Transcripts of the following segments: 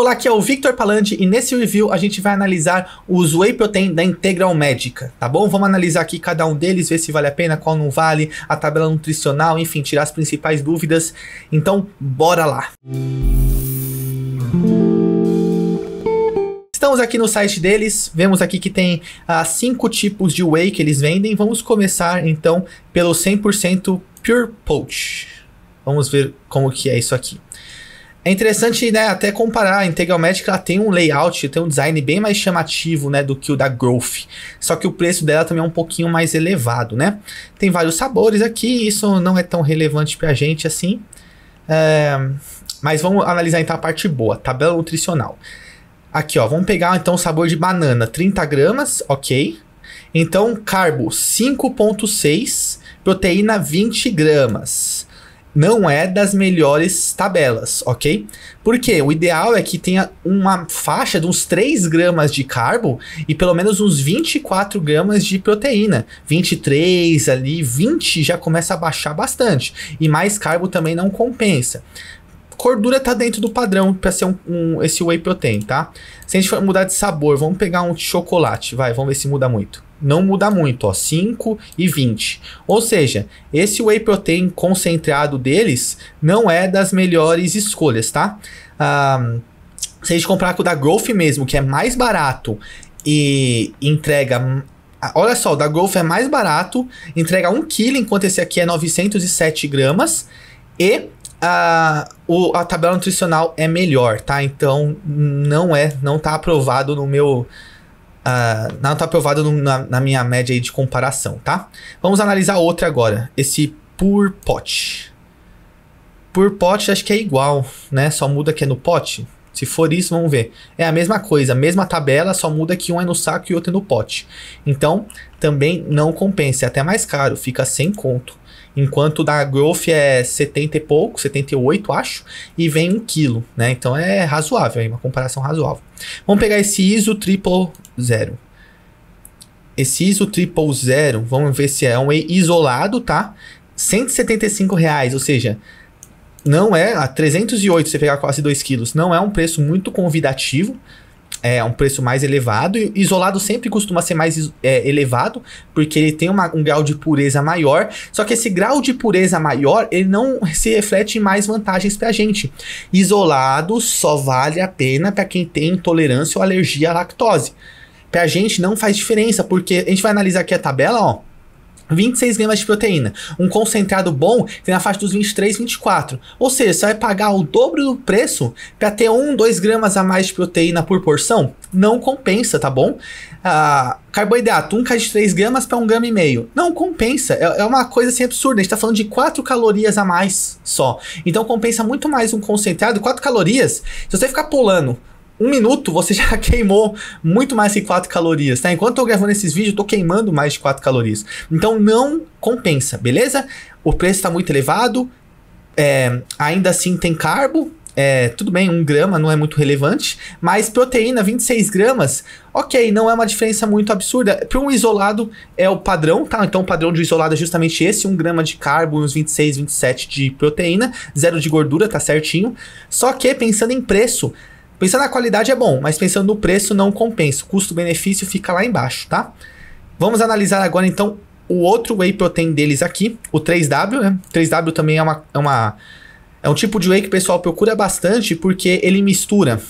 Olá, aqui é o Victor Palandi e nesse review a gente vai analisar os Whey Protein da Integral Médica, tá bom? Vamos analisar aqui cada um deles, ver se vale a pena, qual não vale, a tabela nutricional, enfim, tirar as principais dúvidas. Então, bora lá! Estamos aqui no site deles, vemos aqui que tem ah, cinco tipos de whey que eles vendem. Vamos começar então pelo 100% Pure Poach. Vamos ver como que é isso aqui. É interessante, né, até comparar. A Integral Magic ela tem um layout, tem um design bem mais chamativo, né, do que o da Growth. Só que o preço dela também é um pouquinho mais elevado, né? Tem vários sabores aqui, isso não é tão relevante pra gente assim. É, mas vamos analisar então a parte boa, tabela nutricional. Aqui, ó, vamos pegar então o sabor de banana, 30 gramas, ok. Então, carbo 5,6, proteína 20 gramas não é das melhores tabelas, ok? Porque o ideal é que tenha uma faixa de uns 3 gramas de carbo e pelo menos uns 24 gramas de proteína. 23 ali, 20 já começa a baixar bastante. E mais carbo também não compensa. Gordura tá dentro do padrão para ser um, um, esse whey protein, tá? Se a gente for mudar de sabor, vamos pegar um chocolate, vai, vamos ver se muda muito não muda muito, ó, 5 e 20. Ou seja, esse whey protein concentrado deles não é das melhores escolhas, tá? Ah, se a gente comprar com o da Growth mesmo, que é mais barato e entrega ah, Olha só, o da Growth é mais barato, entrega 1 kg, enquanto esse aqui é 907 gramas. E a, ah, o, a tabela nutricional é melhor, tá? Então, não é, não tá aprovado no meu, Uh, ah, não está aprovado no, na, na, minha média de comparação, tá? Vamos analisar outra agora. Esse por pote Por pote acho que é igual, né? Só muda que é no pote. Se for isso, vamos ver. É a mesma coisa, mesma tabela, só muda que um é no saco e outro é no pote. Então, também não compensa, é até mais caro, fica sem conto. Enquanto da Growth é 70 e pouco, 78, acho, e vem 1 quilo, né? Então é razoável, aí uma comparação razoável. Vamos pegar esse ISO triple zero. Esse ISO triple zero, vamos ver se é um isolado, tá? 175 reais, ou seja, não é a 308 você pegar quase 2 quilos, não é um preço muito convidativo é, um preço mais elevado. E isolado sempre costuma ser mais é, elevado, porque ele tem uma, um grau de pureza maior. Só que esse grau de pureza maior, ele não se reflete em mais vantagens para a gente. Isolado só vale a pena para quem tem intolerância ou alergia à lactose. Para a gente não faz diferença, porque a gente vai analisar aqui a tabela, ó. 26 gramas de proteína. Um concentrado bom tem na faixa dos 23, 24. Ou seja, você vai pagar o dobro do preço para ter 1, 2 gramas a mais de proteína por porção? Não compensa, tá bom? Ah, carboidrato, 1 de 3 gramas para 1 grama e meio. Não compensa, é, é, uma coisa assim absurda. A gente tá falando de 4 calorias a mais só. Então compensa muito mais um concentrado, 4 calorias. Se você ficar pulando um minuto você já queimou muito mais que 4 calorias, tá? Enquanto eu tô gravando esses vídeos, eu tô queimando mais de 4 calorias. Então não compensa, beleza? O preço está muito elevado, é, ainda assim tem carbo, é, tudo bem, 1 um grama não é muito relevante, mas proteína 26 gramas, ok, não é uma diferença muito absurda. Para um isolado é o padrão, tá? Então o padrão de isolado é justamente esse: 1 um grama de carbo, uns 26, 27 de proteína, zero de gordura, tá certinho. Só que pensando em preço, Pensando na qualidade é bom, mas pensando no preço não compensa. custo-benefício fica lá embaixo, tá? Vamos analisar agora então o outro whey protein deles aqui, o 3W, né? 3W também é uma, é uma é um tipo de whey que o pessoal procura bastante porque ele mistura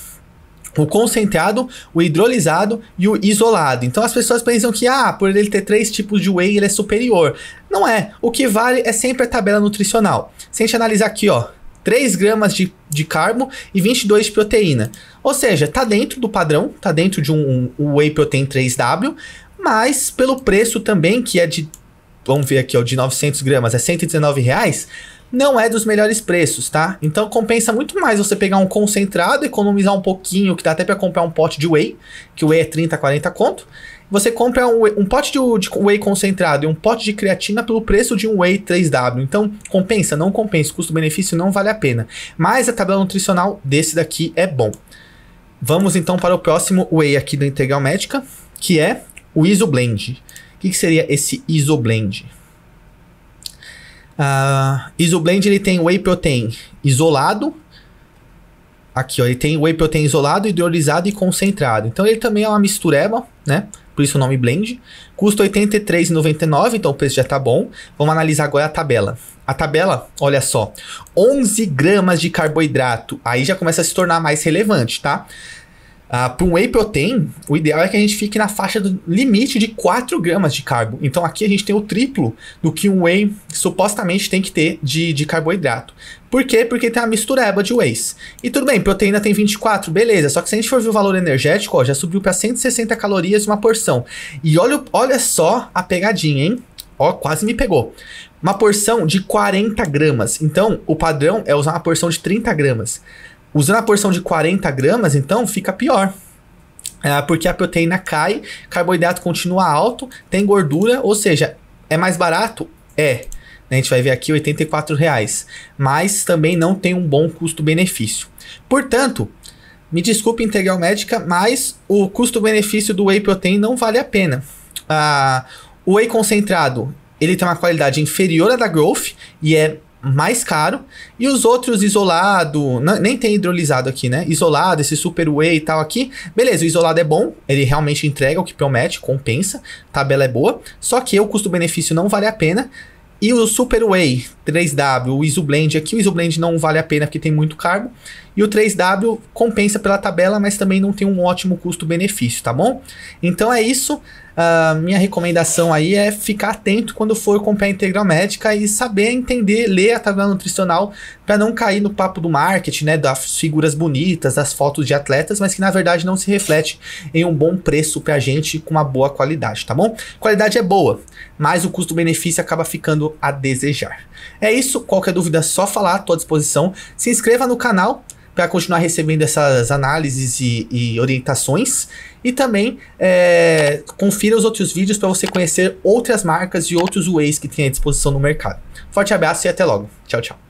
o concentrado, o hidrolisado e o isolado. Então as pessoas pensam que, ah, por ele ter três tipos de whey, ele é superior. Não é. O que vale é sempre a tabela nutricional. Se a gente analisar aqui, ó, 3 gramas de, de carbo e 22 de proteína. Ou seja, tá dentro do padrão, tá dentro de um, um Whey Protein 3W, mas pelo preço também, que é de, vamos ver aqui, ó, de 900 gramas, é 119 reais, não é dos melhores preços, tá? Então compensa muito mais você pegar um concentrado, economizar um pouquinho, que dá até para comprar um pote de whey, que o whey é 30, 40 conto, você compra um, um pote de, de, whey concentrado e um pote de creatina pelo preço de um whey 3W. Então, compensa, não compensa, custo-benefício não vale a pena. Mas a tabela nutricional desse daqui é bom. Vamos então para o próximo whey aqui da Integral Médica, que é o Isoblend. O que, que seria esse Isoblend? Uh, Isoblend ele tem whey protein isolado, Aqui, ó, ele tem whey protein isolado, hidrolisado e concentrado. Então ele também é uma mistureba, né? por isso o nome Blend. Custa R$ 83,99, então o preço já está bom. Vamos analisar agora a tabela. A tabela, olha só, 11 gramas de carboidrato. Aí já começa a se tornar mais relevante, tá? Ah, para um whey protein, o ideal é que a gente fique na faixa do limite de 4 gramas de carbo. Então aqui a gente tem o triplo do que um whey supostamente tem que ter de, de carboidrato. Por quê? Porque tem uma mistureba de wheys. E tudo bem, proteína tem 24, beleza. Só que se a gente for ver o valor energético, ó, já subiu para 160 calorias uma porção. E olha, olha só a pegadinha, hein? Ó, quase me pegou. Uma porção de 40 gramas. Então, o padrão é usar uma porção de 30 gramas. Usando a porção de 40 gramas, então, fica pior. É, porque a proteína cai, carboidrato continua alto, tem gordura, ou seja, é mais barato? É. A gente vai ver aqui R$ reais, mas também não tem um bom custo-benefício. Portanto, me desculpe integral médica, mas o custo-benefício do whey protein não vale a pena. Ah, o whey concentrado, ele tem uma qualidade inferior à da growth e é mais caro, e os outros isolado, nem tem hidrolisado aqui, né? Isolado, esse super whey e tal aqui. Beleza, o isolado é bom, ele realmente entrega o que promete, compensa, tabela é boa, só que o custo-benefício não vale a pena. E o Super Whey 3W, o Iso Blend aqui, o Iso Blend não vale a pena porque tem muito carbo. E o 3W compensa pela tabela, mas também não tem um ótimo custo-benefício, tá bom? Então é isso. Uh, minha recomendação aí é ficar atento quando for comprar integral médica e saber entender, ler a tabela nutricional para não cair no papo do marketing, né, das figuras bonitas, das fotos de atletas, mas que na verdade não se reflete em um bom preço para a gente com uma boa qualidade, tá bom? Qualidade é boa, mas o custo-benefício acaba ficando a desejar. É isso, qualquer dúvida é só falar, estou à disposição. Se inscreva no canal, para continuar recebendo essas análises e, e orientações. E também é, confira os outros vídeos para você conhecer outras marcas e outros ways que tem à disposição no mercado. Forte abraço e até logo. Tchau, tchau.